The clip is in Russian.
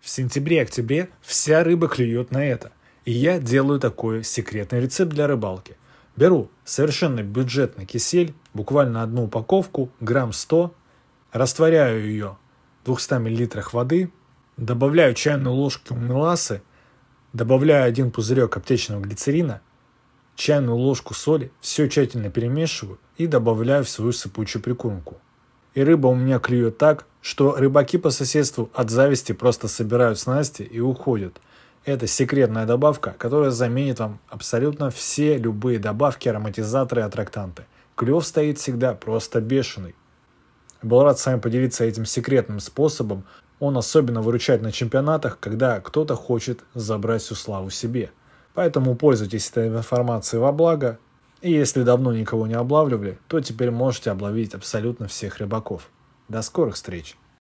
В сентябре-октябре вся рыба клюет на это. И я делаю такой секретный рецепт для рыбалки. Беру совершенно бюджетный кисель, буквально одну упаковку, грамм 100, растворяю ее в 200 мл воды, добавляю чайную ложку меласы, добавляю один пузырек аптечного глицерина чайную ложку соли, все тщательно перемешиваю и добавляю в свою сыпучую прикормку. И рыба у меня клюет так, что рыбаки по соседству от зависти просто собирают снасти и уходят. Это секретная добавка, которая заменит вам абсолютно все любые добавки, ароматизаторы и аттрактанты. Клев стоит всегда просто бешеный. Был рад с вами поделиться этим секретным способом. Он особенно выручает на чемпионатах, когда кто-то хочет забрать всю славу себе – Поэтому пользуйтесь этой информацией во благо. И если давно никого не облавливали, то теперь можете обловить абсолютно всех рыбаков. До скорых встреч!